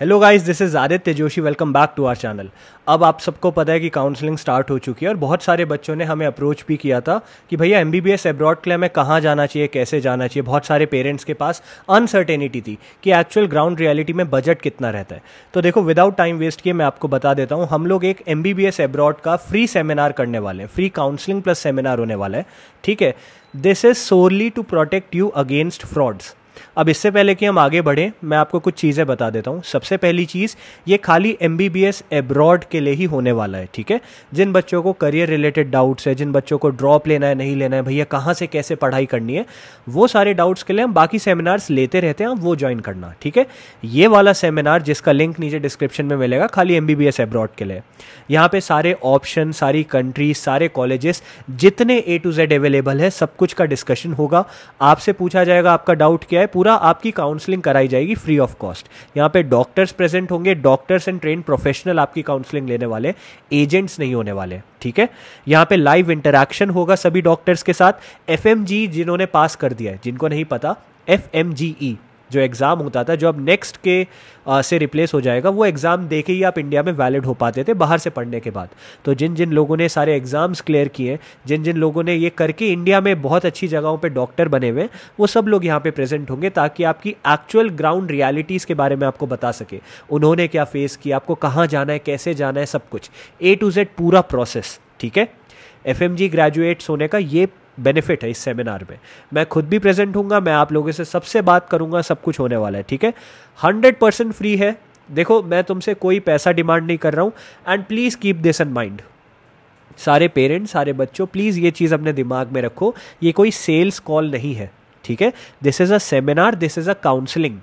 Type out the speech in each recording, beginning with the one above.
hello guys this is Aditya Joshi welcome back to our channel अब आप सबको पता है कि काउंसलिंग स्टार्ट हो चुकी है और बहुत सारे बच्चों ने हमें अप्रोच भी किया था कि भैया M B B S abroad के लिए हमें कहाँ जाना चाहिए कैसे जाना चाहिए बहुत सारे पेरेंट्स के पास अनसर्टेनिटी थी कि एक्चुअल ग्राउंड रियलिटी में बजट कितना रहता है तो देखो विदाउट टाइम वेस्ट किए मैं आपको बता देता हूँ हम लोग एक M B B S abroad का फ्री सेमिनार करने वाले हैं फ्री काउंसलिंग प्लस सेमिनार होने वाला है ठीक है this is solely to protect you against frauds अब इससे पहले कि हम आगे बढ़ें मैं आपको कुछ चीज़ें बता देता हूँ सबसे पहली चीज़ ये खाली M B B S abroad के लिए ही होने वाला है ठीक है जिन बच्चों को करियर रिलेटेड डाउट्स है जिन बच्चों को ड्रॉप लेना है नहीं लेना है भैया कहाँ से कैसे पढ़ाई करनी है वो सारे डाउट्स के लिए हम बाकी सेमिनार्स लेते रहते हैं वो ज्वाइन करना ठीक है ये वाला सेमिनार जिसका लिंक नीचे डिस्क्रिप्शन में मिलेगा खाली M B B S abroad के लिए यहाँ पर सारे ऑप्शन सारी कंट्री सारे कॉलेजेस जितने ए टू जेड अवेलेबल है सब कुछ का डिस्कशन होगा आपसे पूछा जाएगा आपका डाउट क्या है पूरा आपकी काउंसलिंग कराई जाएगी फ्री ऑफ कॉस्ट यहाँ पे डॉक्टर्स प्रेजेंट होंगे डॉक्टर्स एंड ट्रेन प्रोफेशनल आपकी काउंसलिंग लेने वाले एजेंट्स नहीं होने वाले ठीक है यहाँ पे लाइव इंटरेक्शन होगा सभी डॉक्टर्स के साथ एफ जिन्होंने पास कर दिया है जिनको नहीं पता एफ एम जी ई जो एग्ज़ाम होता था जो अब नेक्स्ट के आ, से रिप्लेस हो जाएगा वो एग्ज़ाम दे के ही आप इंडिया में वैलिड हो पाते थे बाहर से पढ़ने के बाद तो जिन जिन लोगों ने सारे एग्ज़ाम्स क्लियर किए जिन जिन लोगों ने ये करके इंडिया में बहुत अच्छी जगहों पर डॉक्टर बने हुए वो सब लोग यहाँ पर प्रेजेंट होंगे ताकि आपकी एक्चुअल ग्राउंड रियालिटीज़ के बारे में आपको बता सके उन्होंने क्या फ़ेस किया आपको कहाँ जाना है कैसे जाना है सब कुछ ए टू जेड पूरा प्रोसेस ठीक है एफ ग्रेजुएट्स होने का ये बेनिफिट है इस सेमिनार में मैं खुद भी प्रेजेंट हूँगा मैं आप लोगों से सबसे बात करूँगा सब कुछ होने वाला है ठीक है हंड्रेड परसेंट फ्री है देखो मैं तुमसे कोई पैसा डिमांड नहीं कर रहा हूँ and please keep this in mind सारे पेरेंट्स सारे बच्चों प्लीज़ ये चीज़ अपने दिमाग में रखो ये कोई सेल्स कॉल नहीं है ठीक है this is a seminar this is a counselling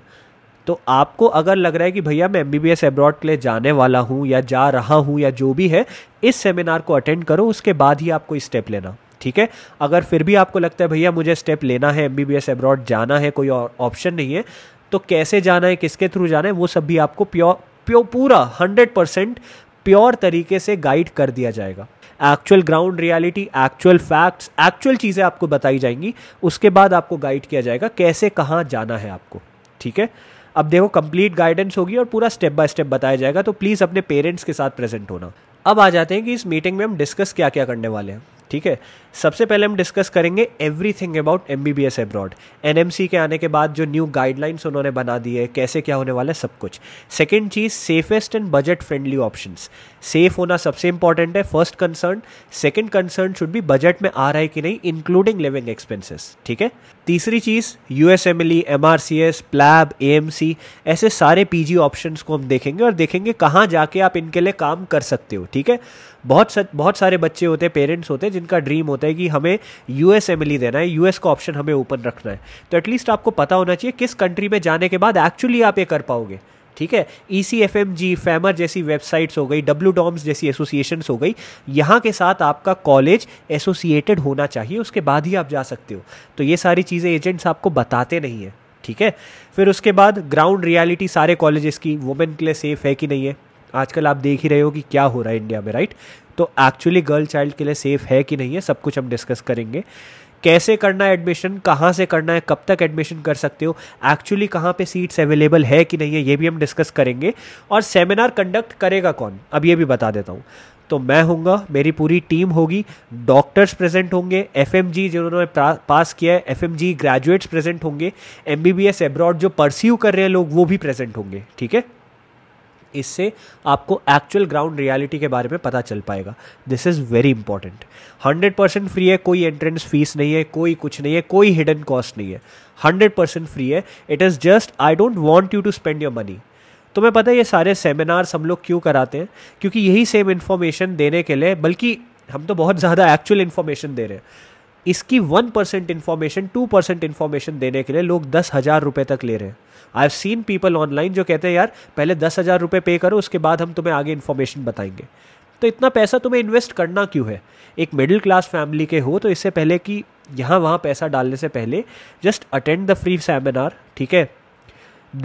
तो आपको अगर लग रहा है कि भैया मैं M B B S abroad के लिए जाने वाला हूँ या जा रहा हूँ या जो भी है इस सेमिनार को अटेंड करो उसके बाद ही आपको स्टेप लेना ठीक है अगर फिर भी आपको लगता है भैया मुझे स्टेप लेना है M B B S abroad जाना है कोई ऑप्शन नहीं है तो कैसे जाना है किसके थ्रू जाना है वो सब भी आपको प्योर प्योर पूरा हंड्रेड परसेंट प्योर तरीके से गाइड कर दिया जाएगा actual ground reality actual facts actual चीज़ें आपको बताई जाएंगी उसके बाद आपको गाइड किया जाएगा कैसे कहाँ जाना है आपको ठीक है अब देखो कंप्लीट गाइडेंस होगी और पूरा स्टेप बाय स्टेप बताया जाएगा तो प्लीज़ अपने पेरेंट्स के साथ प्रेजेंट होना अब आ जाते हैं कि इस मीटिंग में हम डिस्कस क्या क्या करने वाले हैं ठीक है सबसे पहले हम डिस्कस करेंगे everything about M B B S abroad N M C के आने के बाद जो न्यू गाइडलाइंस उन्होंने बना दी है कैसे क्या होने वाला है सब कुछ सेकेंड चीज़ safest and budget friendly option safe होना सबसे इंपॉर्टेंट है first concern second concern should भी बजट में आ रहा है कि नहीं इंक्लूडिंग लिविंग एक्सपेंसेस ठीक है तीसरी चीज़ U S M L E M R C S PLAB A M C ऐसे सारे पी जी ऑप्शन को हम देखेंगे और देखेंगे कहाँ जाके आप इनके लिए काम कर सकते हो ठीक है बहुत सच बहुत सारे बच्चे होते हैं पेरेंट्स होते हैं जिनका ड्रीम होता है कि हमें यूएस एमएलई e देना है एस का ऑप्शन हमें ओपन रखना है तो एटलीस्ट आपको पता होना चाहिए किस कंट्री में जाने के बाद एक्चुअली आप ये कर पाओगे ठीक है ई सी एफ एम जी फैमर जैसी वेबसाइट्स हो गई डब्ल्यू डॉम्स जैसी एसोसिएशन हो गई यहाँ के साथ आपका कॉलेज एसोसिएटेड होना चाहिए उसके बाद ही आप जा सकते हो तो ये सारी चीज़ें एजेंट्स आपको बताते नहीं हैं ठीक है फिर उसके बाद ग्राउंड रियलिटी सारे कॉलेजेस की वुमेन के लिए सेफ है कि नहीं है आजकल आप देख ही रहे हो कि क्या हो रहा है इंडिया में राइट तो एक्चुअली गर्ल चाइल्ड के लिए सेफ़ है कि नहीं है सब कुछ हम डिस्कस करेंगे कैसे करना है एडमिशन कहाँ से करना है कब तक एडमिशन कर सकते हो एक्चुअली कहाँ पे सीट्स अवेलेबल है कि नहीं है ये भी हम डिस्कस करेंगे और सेमिनार कंडक्ट करेगा कौन अब ये भी बता देता हूँ तो मैं हूँगा मेरी पूरी टीम होगी डॉक्टर्स प्रेजेंट होंगे एफ एम जी जिन्होंने पास किया है F M G graduates present होंगे M B B S abroad जो परस्यू कर रहे हैं लोग वो भी प्रेजेंट होंगे ठीक है इससे आपको एक्चुअल ग्राउंड रियलिटी के बारे में पता चल पाएगा this is very important hundred percent free है कोई एंट्रेंस फीस नहीं है कोई कुछ नहीं है कोई हिडन कॉस्ट नहीं है हंड्रेड परसेंट फ्री है it is just I don't want you to spend your money तो मैं पता है ये सारे सेमिनार्स हम लोग क्यों कराते हैं क्योंकि यही सेम इन्फॉर्मेशन देने के लिए बल्कि हम तो बहुत ज़्यादा एक्चुअल इन्फॉर्मेशन दे रहे हैं इसकी one percent information two percent information देने के लिए लोग दस हज़ार रुपये तक ले रहे हैं I have seen people online जो कहते हैं यार पहले दस हज़ार रुपये पे करो उसके बाद हम तुम्हें आगे इन्फॉर्मेशन बताएंगे तो इतना पैसा तुम्हें इन्वेस्ट करना क्यों है एक मिडिल क्लास फैमिली के हो तो इससे पहले कि यहाँ वहाँ पैसा डालने से पहले just attend the free seminar ठीक है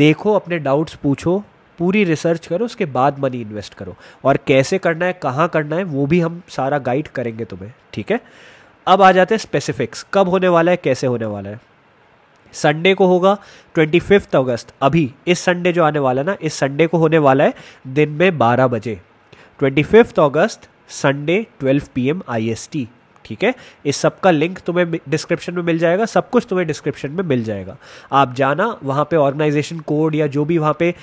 देखो अपने डाउट्स पूछो पूरी रिसर्च करो उसके बाद मनी इन्वेस्ट करो और कैसे करना है कहाँ करना है वो भी हम सारा गाइड करेंगे तुम्हें ठीक है अब आ जाते हैं स्पेसिफिक्स कब होने वाला है कैसे होने वाला है संडे को होगा ट्वेंटी फिफ्थ अगस्त अभी इस संडे जो आने वाला है ना इस संडे को होने वाला है दिन में बारह बजे twenty fifth August Sunday twelve P M I S T ठीक है इस सब का लिंक तुम्हें डिस्क्रिप्शन में मिल जाएगा सब कुछ तुम्हें डिस्क्रिप्शन में मिल जाएगा आप जाना वहाँ पे ऑर्गेनाइजेशन कोड या जो भी वहाँ पे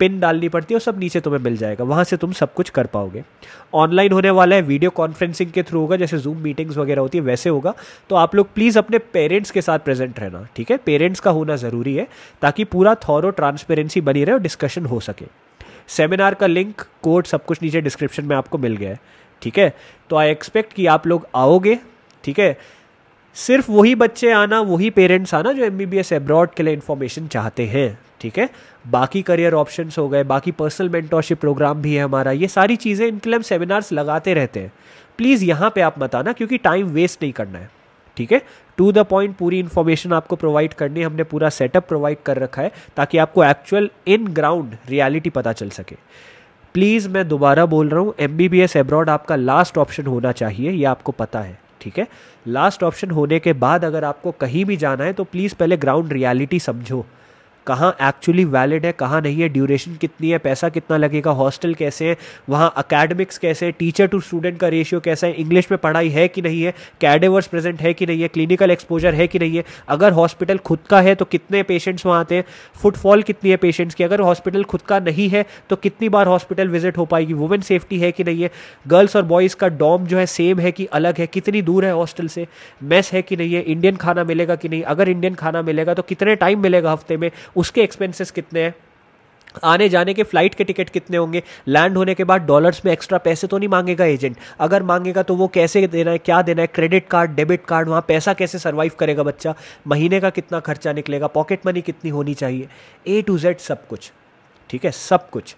पिन डालनी पड़ती है वो सब नीचे तुम्हें मिल जाएगा वहाँ से तुम सब कुछ कर पाओगे ऑनलाइन होने वाला है वीडियो कॉन्फ्रेंसिंग के थ्रू होगा जैसे जूम मीटिंग्स वगैरह होती है वैसे होगा तो आप लोग प्लीज़ अपने पेरेंट्स के साथ प्रेजेंट रहना ठीक है पेरेंट्स का होना ज़रूरी है ताकि पूरा थॉर ट्रांसपेरेंसी बनी रहे और डिस्कशन हो सके सेमिनार का लिंक कोड सब कुछ नीचे डिस्क्रिप्शन में आपको मिल गया है ठीक है तो आई एक्सपेक्ट कि आप लोग आओगे ठीक है सिर्फ वही बच्चे आना वही पेरेंट्स आना जो M B B S abroad के लिए इन्फॉर्मेशन चाहते हैं ठीक है बाकी करियर ऑप्शंस हो गए बाकी पर्सनल मेंटोरशिप प्रोग्राम भी है हमारा ये सारी चीज़ें इनके लिए हम सेमिनार्स लगाते रहते हैं प्लीज़ यहाँ पे आप बताना क्योंकि टाइम वेस्ट नहीं करना है ठीक है टू द पॉइंट पूरी इन्फॉर्मेशन आपको प्रोवाइड करनी हमने पूरा सेटअप प्रोवाइड कर रखा है ताकि आपको एक्चुअल इन ग्राउंड रियलिटी पता चल सके प्लीज़ मैं दोबारा बोल रहा हूँ M B B S abroad आपका लास्ट ऑप्शन होना चाहिए ये आपको पता है ठीक है लास्ट ऑप्शन होने के बाद अगर आपको कहीं भी जाना है तो प्लीज़ पहले ग्राउंड रियलिटी समझो कहाँ एक्चुअली वैलिड है कहाँ नहीं है ड्यूरेशन कितनी है पैसा कितना लगेगा हॉस्टल कैसे है वहाँ अकेडमिक्स कैसे है टीचर टू स्टूडेंट का रेशियो कैसा है इंग्लिश में पढ़ाई है कि नहीं है कैडेवर्स प्रेजेंट है कि नहीं है क्लिनिकल एक्सपोजर है कि नहीं है अगर हॉस्पिटल खुद का है तो कितने पेशेंट्स वहाँ आते हैं फुटफॉल कितनी है पेशेंट्स की अगर हॉस्पिटल खुद का नहीं है तो कितनी बार हॉस्पिटल विजिट हो पाएगी वुमेन सेफ्टी है कि नहीं है गर्ल्स और बॉयज़ का डॉम जो है सेम है कि अलग है कितनी दूर है हॉस्टल से मेस है कि नहीं है इंडियन खाना मिलेगा कि नहीं अगर इंडियन खाना मिलेगा तो कितने टाइम मिलेगा हफ्ते में उसके एक्सपेंसेस कितने हैं आने जाने के फ्लाइट के टिकट कितने होंगे लैंड होने के बाद डॉलर्स में एक्स्ट्रा पैसे तो नहीं मांगेगा एजेंट अगर मांगेगा तो वो कैसे देना है क्या देना है क्रेडिट कार्ड डेबिट कार्ड वहाँ पैसा कैसे सर्वाइव करेगा बच्चा महीने का कितना खर्चा निकलेगा पॉकेट मनी कितनी होनी चाहिए ए टू जेड सब कुछ ठीक है सब कुछ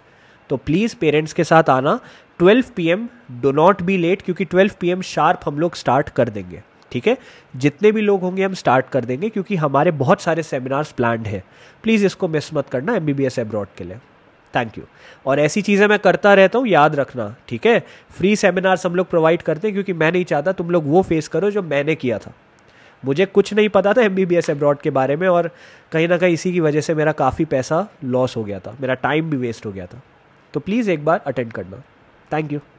तो प्लीज़ पेरेंट्स के साथ आना twelve P M do not be late क्योंकि ट्वेल्व पी एम शार्प हम लोग स्टार्ट कर देंगे ठीक है जितने भी लोग होंगे हम स्टार्ट कर देंगे क्योंकि हमारे बहुत सारे सेमिनार्स प्लान्ड हैं प्लीज़ इसको मिस मत करना M B B S abroad के लिए थैंक यू और ऐसी चीज़ें मैं करता रहता हूँ याद रखना ठीक है फ्री सेमिनार्स हम लोग प्रोवाइड करते हैं क्योंकि मैं नहीं चाहता तुम लोग वो फेस करो जो मैंने किया था मुझे कुछ नहीं पता था M B B S abroad के बारे में और कहीं ना कहीं इसी की वजह से मेरा काफ़ी पैसा लॉस हो गया था मेरा टाइम भी वेस्ट हो गया था तो प्लीज़ एक बार अटेंड करना थैंक यू